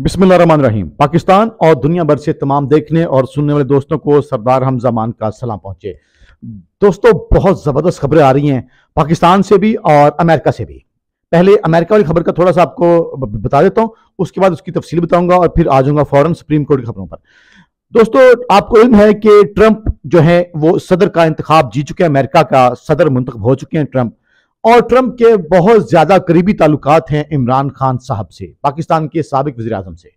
रहीम पाकिस्तान और दुनिया भर से तमाम देखने और सुनने वाले दोस्तों को सरदार हमजा मान का सलाम पहुंचे दोस्तों बहुत ज़बरदस्त खबरें आ रही हैं पाकिस्तान से भी और अमेरिका से भी पहले अमेरिका वाली खबर का थोड़ा सा आपको बता देता हूं उसके बाद उसकी तफसील बताऊंगा और फिर आ जाऊंगा फ़ौरन सुप्रीम कोर्ट की खबरों पर दोस्तों आपको इल्म है कि ट्रंप जो है वो सदर का इंतखब जीत चुके हैं अमेरिका का सदर मुंतब हो चुके हैं ट्रंप और ट्रंप के बहुत ज्यादा करीबी ताल्लुकात हैं इमरान खान साहब से पाकिस्तान के सबक वजी अजम से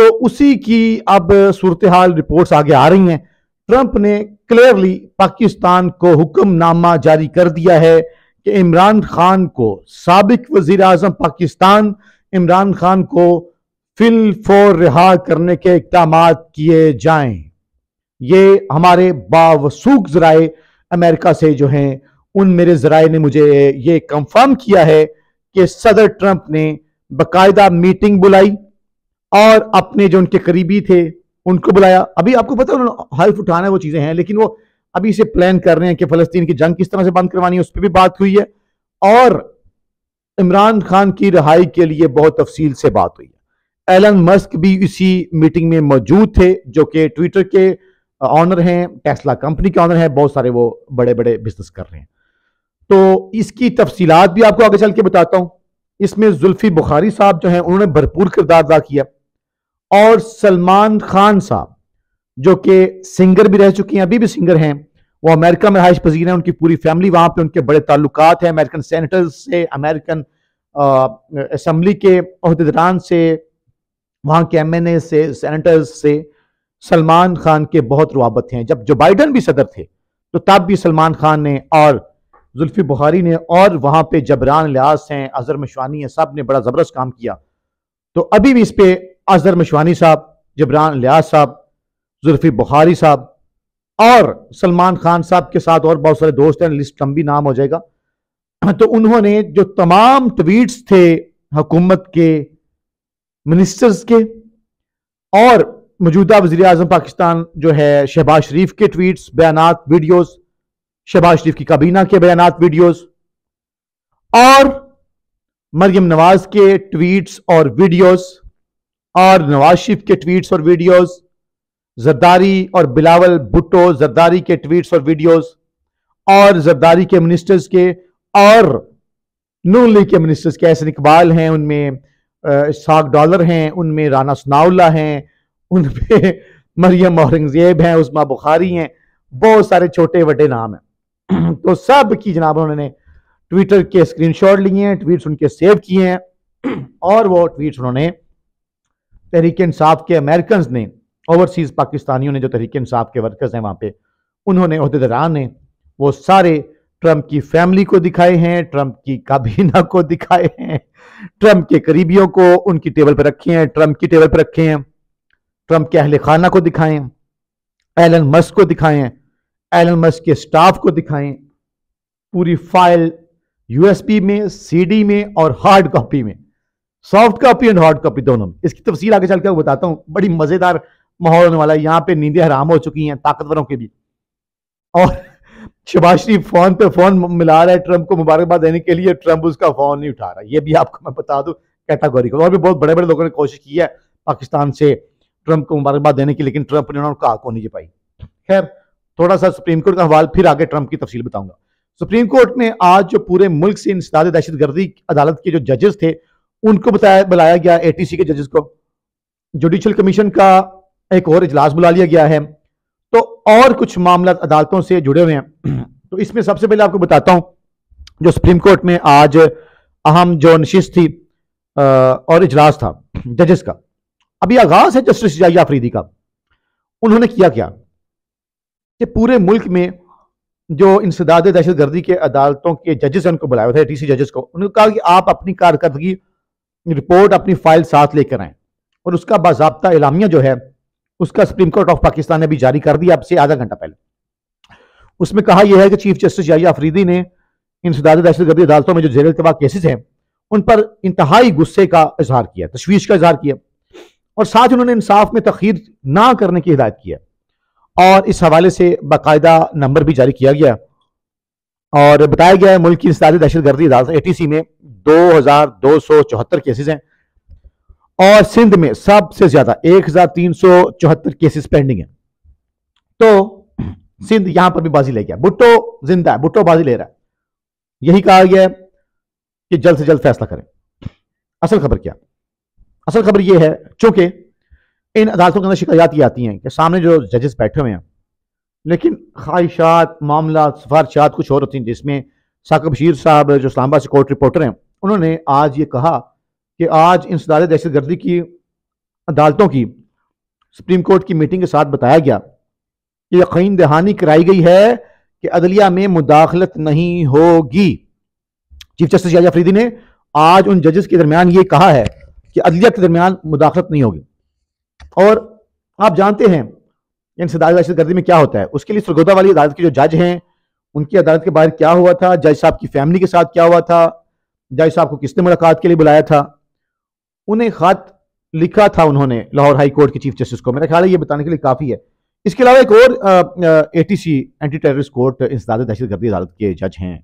तो उसी की अब सूरत हाल रिपोर्ट आगे आ रही हैं ट्रंप ने क्लियरली पाकिस्तान को हुक्मनामा जारी कर दिया है कि इमरान खान को सबक वजीर अजम पाकिस्तान इमरान खान को फिल फोर रिहा करने के इकदाम किए जाएं ये हमारे बावसूख जराए अमेरिका से जो हैं उन मेरे जराए ने मुझे ये कंफर्म किया है कि सदर ट्रंप ने बकायदा मीटिंग बुलाई और अपने जो उनके करीबी थे उनको बुलाया अभी आपको पता है हल्फ उठाना वो चीज़ें हैं लेकिन वो अभी से प्लान कर रहे हैं कि फलस्तीन की जंग किस तरह से बंद करवानी है उस पर भी बात हुई है और इमरान खान की रिहाई के लिए बहुत तफसील से बात हुई है एलन मस्क भी इसी मीटिंग में मौजूद थे जो कि ट्विटर के ऑनर हैं टेस्ला कंपनी के ऑनर हैं बहुत सारे वो बड़े बड़े बिजनेस कर रहे हैं तो इसकी तफसीलात भी आपको आगे चल के बताता हूं इसमें जुल्फी बुखारी साहब जो हैं उन्होंने भरपूर किरदार अदा किया और सलमान खान साहब जो कि सिंगर भी रह चुके हैं अभी भी सिंगर हैं वो अमेरिका में रहाइश पजीर हैं उनकी पूरी फैमिली वहां पे उनके बड़े ताल्लुक हैं अमेरिकन सैनिटर से अमेरिकन असम्बली के अहदेदरान से वहां के एम एन ए से सेनेटर्स से सलमान खान के बहुत रवाबत हैं जब जो बाइडन भी सदर थे तो तब भी सलमान खान ने और जुल्फी बुखारी ने और वहां पे जबरान लिहाज हैं अजहर मशवानी है सब ने बड़ा ज़बरदस्त काम किया तो अभी भी इस पे अजहर मशवानी साहब जबरान लियाज साहब जुल्फी बुखारी साहब और सलमान खान साहब के साथ और बहुत सारे दोस्त हैं लिस्ट लंबी नाम हो जाएगा तो उन्होंने जो तमाम ट्वीट्स थे हुकूमत के मिनिस्टर्स के और मौजूदा वजी अजम पाकिस्तान जो है शहबाज शरीफ के ट्वीट्स बयान वीडियोज़ शहबाज शरीफ की काबीना के बयान वीडियोस और मरियम नवाज के ट्वीट्स और वीडियोस और नवाज शरीफ के ट्वीट्स और वीडियोस जरदारी और बिलावल भुट्टो जरदारी के ट्वीट्स और वीडियोस और जरदारी के मिनिस्टर्स के और नू ली के मिनिस्टर्स के ऐसे इकबाल हैं उनमें साग डॉलर हैं उनमें राना सनाउल्ला हैं उनमें मरियम औरंगजेब हैं उस्मा बुखारी हैं बहुत सारे छोटे वटे नाम हैं तो सब की जनाब उन्होंने ट्विटर के स्क्रीनशॉट लिए हैं ट्वीट्स उनके सेव किए हैं और वो ट्वीट्स उन्होंने तहरीक इंसाफ के अमेरिकन ने ओवरसीज़ पाकिस्तानियों ने जो तहरीक इंसाफ के वर्कर्स हैं वहाँ पे उन्होंने अहदेदारान ने वो सारे ट्रंप की फैमिली को दिखाए हैं ट्रंप की काबीना को दिखाए हैं ट्रंप के करीबियों को उनकी टेबल पर रखे हैं ट्रंप की टेबल पर रखे हैं ट्रंप के अहल खाना को दिखाएं एलन मस्क को दिखाएं एलन मस्क के स्टाफ को दिखाएं पूरी फाइल यूएसबी में सीडी में और हार्ड कॉपी में soft copy and hard copy दोनों में इसकी तफसील आगे चल के बताता हूं बड़ी मज़ेदार माहौल होने वाला है यहाँ पे नींदें हराम हो चुकी हैं ताकतवरों के भी और शबाज शरीफ फोन पे फोन मिला रहा है ट्रंप को मुबारकबाद देने के लिए ट्रंप उसका फोन नहीं उठा रहा ये भी आपको मैं बता दूं कैटागोरी और भी बहुत बड़े बड़े लोगों ने कोशिश की है पाकिस्तान से ट्रंप को मुबारकबाद देने की लेकिन ट्रंप ने उन्होंने कहा को नहीं पाई खैर थोड़ा सा सुप्रीम कोर्ट का हवाल फिर आगे ट्रंप की तफसील बताऊंगा सुप्रीम कोर्ट ने आज जो पूरे मुल्क से इंसदाद दहशत गर्दी अदालत के जो जजेस थे उनको बताया बुलाया गया ए टी सी के जजेस को जुडिशल कमीशन का एक और इजलास बुला लिया गया है तो और कुछ मामला अदालतों से जुड़े हुए हैं तो इसमें सबसे पहले आपको बताता हूं जो सुप्रीम कोर्ट में आज अहम जो नशिश थी और इजलास था जजेस का अभी आगाज है जस्टिस जाइया अफरीदी का उन्होंने किया क्या कि पूरे मुल्क में जो इंसदाद दहशत गर्दी के अदालतों के जजेस उनको बुलाए थे सी जजेस को उन्होंने कहा कि आप अपनी कारकर्दगी रिपोर्ट अपनी फाइल साथ लेकर आएँ और उसका बाबा इलामिया जो है उसका सुप्रीम कोर्ट ऑफ पाकिस्तान ने भी जारी कर दिया अब से आधा घंटा पहले उसमें कहा यह है कि चीफ जस्टिस याया अफरीदी ने इन दहशत गर्दी अदालतों में जो जेल तबाह केसेस हैं उन पर इंतहाई गुस्से का इजहार किया तशवीश का इजहार किया और साथ उन्होंने इंसाफ में तखीर ना करने की हिदायत किया और इस हवाले से बाकायदा नंबर भी जारी किया गया और बताया गया है मुल्क की इंसदारी दहशत गर्दी अदालत ए टी सी में दो हज़ार दो सौ चौहत्तर केसेज हैं और सिंध में सबसे ज़्यादा एक हज़ार तीन सौ चौहत्तर केसेस पेंडिंग है तो सिंध यहां पर भी बाजी ले गया भुट्टो जिंदा है भुट्टो बाजी ले रहा है यही कहा गया कि जल्द से जल्द फैसला करें असल खबर क्या असल खबर यह है चूंकि इन अदालतों के अंदर शिकायत ये आती हैं कि सामने जो जजेस बैठे हुए हैं लेकिन ख्वाहिशात मामला सिफारशात कुछ और होती हैं जिसमें साकब बशीर साहब जो इस्लामाबाद से कोर्ट रिपोर्टर हैं उन्होंने आज ये कहा कि आज इंसदार दहशत गर्दी की अदालतों की सुप्रीम कोर्ट की मीटिंग के साथ बताया गया कि यकीन दहानी कराई गई है कि अदलिया में मुदाखलत नहीं होगी चीफ जस्टिस याजा फरीदी ने आज उन जजेस के दरमियान ये कहा है कि अदलिया के दरमियान मुदाखलत नहीं होगी और आप जानते हैं यानी सदारत गर्दी में क्या होता है उसके लिए सरगोदा वाली अदालत के जो जज हैं उनकी अदालत के बाहर क्या हुआ था जज साहब की फैमिली के साथ क्या हुआ था जज साहब को किसने मुलाकात के लिए बुलाया था उन्हें खत लिखा था उन्होंने लाहौर हाई कोर्ट के चीफ जस्टिस को मेरा ख्याल है ये बताने के लिए काफ़ी है इसके अलावा एक और A T C anti terrorist court इंसदाद दहशत गर्दी अदालत के जज हैं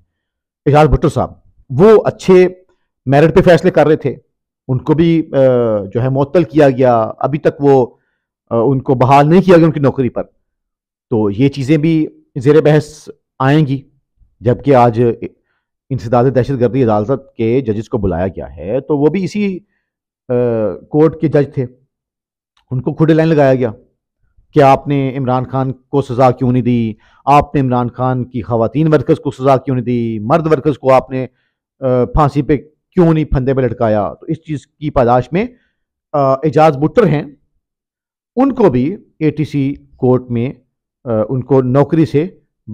एजाज भुट्टो साहब वो अच्छे मेरिट पे फैसले कर रहे थे उनको भी जो है मअतल किया गया अभी तक वो उनको बहाल नहीं किया गया उनकी नौकरी पर तो ये चीज़ें भी जेर बहस आएंगी जबकि आज इंसदाद दहशत गर्दी अदालत के जजेस को बुलाया गया है तो वो भी इसी कोर्ट के जज थे उनको खुडे लाइन लगाया गया कि आपने इमरान खान को सज़ा क्यों नहीं दी आपने इमरान खान की खातन वर्कर्स को सज़ा क्यों नहीं दी मर्द वर्कर्स को आपने फांसी पे क्यों नहीं फंदे पर लटकाया तो इस चीज़ की पादाश में एजाज बुट्टर हैं उनको भी सी कोर्ट में आ, उनको नौकरी से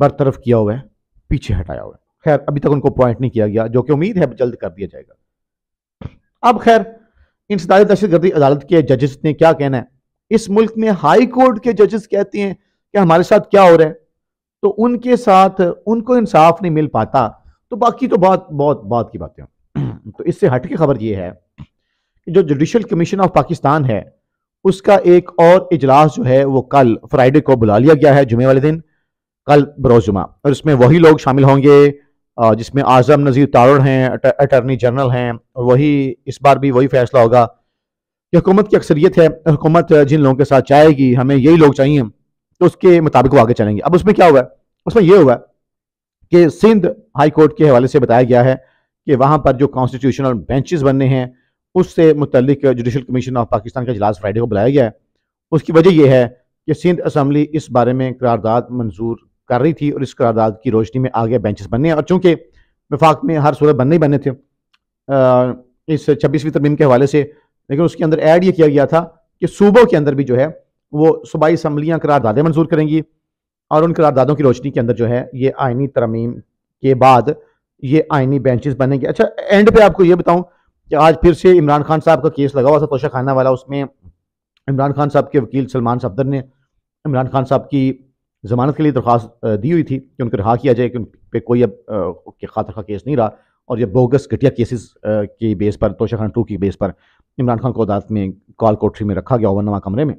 बरतरफ किया हुआ है पीछे हटाया हुआ है खैर अभी तक उनको अपॉइंट नहीं किया गया जो कि उम्मीद है जल्द कर दिया जाएगा अब खैर इंसदारी दहशतगर्दी अदालत के जजेस ने क्या कहना है इस मुल्क में हाई कोर्ट के जजेस कहते हैं कि हमारे साथ क्या हो रहा है तो उनके साथ उनको इंसाफ नहीं मिल पाता तो बाकी तो बहुत बहुत बहुत की बातें तो इससे हट के खबर यह है कि जो जुडिशल कमीशन ऑफ पाकिस्तान है उसका एक और इजलास जो है वो कल फ्राइडे को बुला लिया गया है जुमे वाले दिन कल बरोजुमा और इसमें वही लोग शामिल होंगे जिसमें आजम नज़ीर तारड़ हैं अटर्नी जनरल हैं और वही इस बार भी वही फैसला होगा कि हुकूमत की अक्सरियत है हुकूमत जिन लोगों के साथ चाहेगी हमें यही लोग चाहिए तो उसके मुताबिक वो आगे चलेंगे अब उसमें क्या हुआ है उसमें यह हुआ है कि सिंध हाई कोर्ट के हवाले से बताया गया है कि वहाँ पर जो कॉन्स्टिट्यूशनल बेंचेस बनने हैं उससे मुतलिक जुडिशल कमीशन ऑफ पाकिस्तान का इजलास फ्राइडे को बुलाया गया है उसकी वजह यह है कि सिंध असम्बली इस बारे में करारदाद मंजूर कर रही थी और इस करारदाद की रोशनी में आगे बेंचेस बनने हैं और चूंकि विफाक में हर सूरत बनने ही बने थे इस छब्बीसवीं तरमीम के हवाले से लेकिन उसके अंदर ऐड ये किया गया था कि सूबों के अंदर भी जो है वो सूबाई असम्बलियाँ करारदादें मंजूर करेंगी और उन करारदादों की रोशनी के अंदर जो है ये आइनी तरमीम के बाद ये आइनी बेंचेस बनेंगे अच्छा एंड पे आपको ये बताऊं कि आज फिर से इमरान खान साहब का केस लगा हुआ था तोशा खाना वाला उसमें इमरान खान साहब के वकील सलमान सफदर ने इमरान खान साहब की ज़मानत के लिए दरख्वास्त दी हुई थी कि उनको रिहा किया जाए कि उन पर कोई अब खातर का केस नहीं रहा और ये बोगस घटिया केसेस के बेस पर तोशा खान टू की बेस पर इमरान खान को अदालत में कॉल कोठरी में रखा गया ओवरनवा कमरे में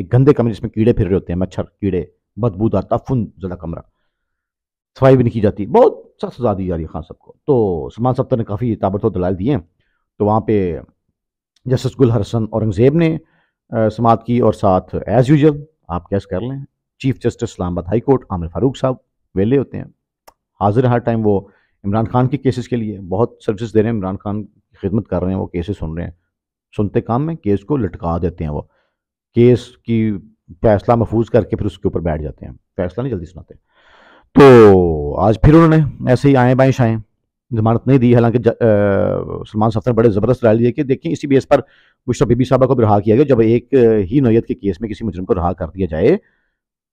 एक गंदे कमरे जिसमें कीड़े फिर रहे होते हैं मच्छर कीड़े बदबूदार तफुन जदा कमरा सफाई भी नहीं की जाती बहुत सख्त सजा दी जा रही है खान साहब को तो सलमान सफ्तर तो ने काफ़ी ताबड़तों दलाल दिए तो वहाँ पे जस्टिस गुल हरसन औरंगज़ेब ने समात की और साथ एज़ यूजल आप कैस कर लें chief justice Islamabad high court Aamer Farooq साहब वेले होते हैं हाजिर हर टाइम वो इमरान खान के केसेस के लिए बहुत सर्विस दे रहे हैं इमरान खान की खिदमत कर रहे हैं वो केसेस सुन रहे हैं सुनते काम में केस को लटका देते हैं वो केस की फैसला महफूज करके फिर उसके ऊपर बैठ जाते हैं फैसला नहीं जल्दी सुनाते तो आज फिर उन्होंने ऐसे ही आए बाएं शाएं जमानत नहीं दी हालांकि सलमान सफ्तर बड़े ज़बरदस्त राय लिए कि देखिए इसी बेस पर मुशरफ बीबी साहबा को भी रहा किया गया जब एक ही नोयत के केस में किसी मुजरम को रहा कर दिया जाए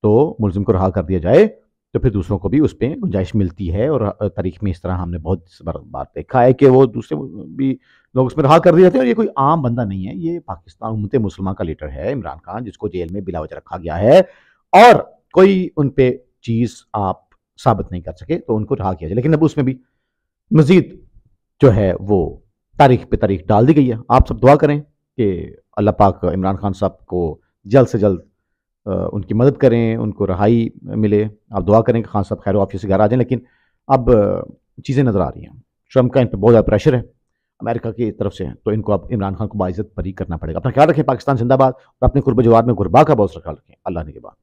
तो मुलजिम को रहा कर दिया जाए तो फिर दूसरों को भी उस पर गुंजाइश मिलती है और तारीख में इस तरह हमने बहुत बार देखा है कि वो दूसरे भी लोग उसमें रहा कर दिए जाते हैं और ये कोई आम बंदा नहीं है ये पाकिस्तान उमत मुसलमान का लीडर है इमरान खान जिसको जेल में बिलावज रखा गया है और कोई उन पर चीज़ आप साबित नहीं कर सके तो उनको रहा किया जाए लेकिन अब उसमें भी मज़ीद जो है वो तारीख पे तारीख डाल दी गई है आप सब दुआ करें कि अल्लाह पाक इमरान खान साहब को जल्द से जल्द उनकी मदद करें उनको रहाई मिले आप दुआ करें कि खान साहब खैर ऑफिस से घर आ जाएं लेकिन अब चीज़ें नज़र आ रही हैं ट्रंप का इन पर बहुत ज़्यादा प्रेशर है अमेरिका की तरफ से तो इनको अब इमरान खान को बाइज़त परी करना पड़ेगा अपना ख्याल रखें पाकिस्तान जिंदाबाद और अपने कुर्ब जवाब में गुरबा का बहुत सा ख्याल रखें अल्लाह ने के बाद